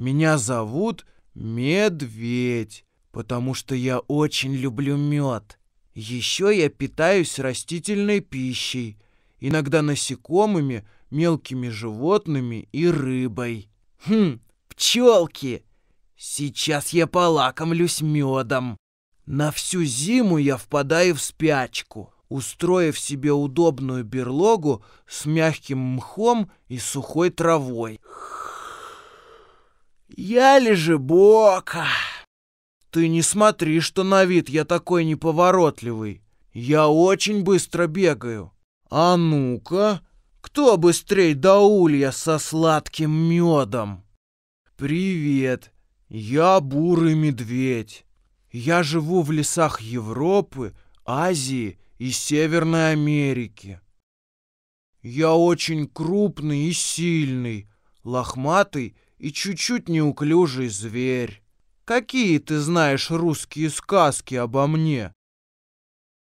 Меня зовут Медведь, потому что я очень люблю мед. Еще я питаюсь растительной пищей, иногда насекомыми, мелкими животными и рыбой. Хм, пчелки! Сейчас я полакомлюсь медом. На всю зиму я впадаю в спячку, устроив себе удобную берлогу с мягким мхом и сухой травой. Я бока. Ты не смотри, что на вид я такой неповоротливый. Я очень быстро бегаю. А ну-ка, кто быстрей до улья со сладким медом? Привет, я бурый медведь. Я живу в лесах Европы, Азии и Северной Америки. Я очень крупный и сильный, лохматый и чуть-чуть неуклюжий зверь. Какие ты знаешь русские сказки обо мне?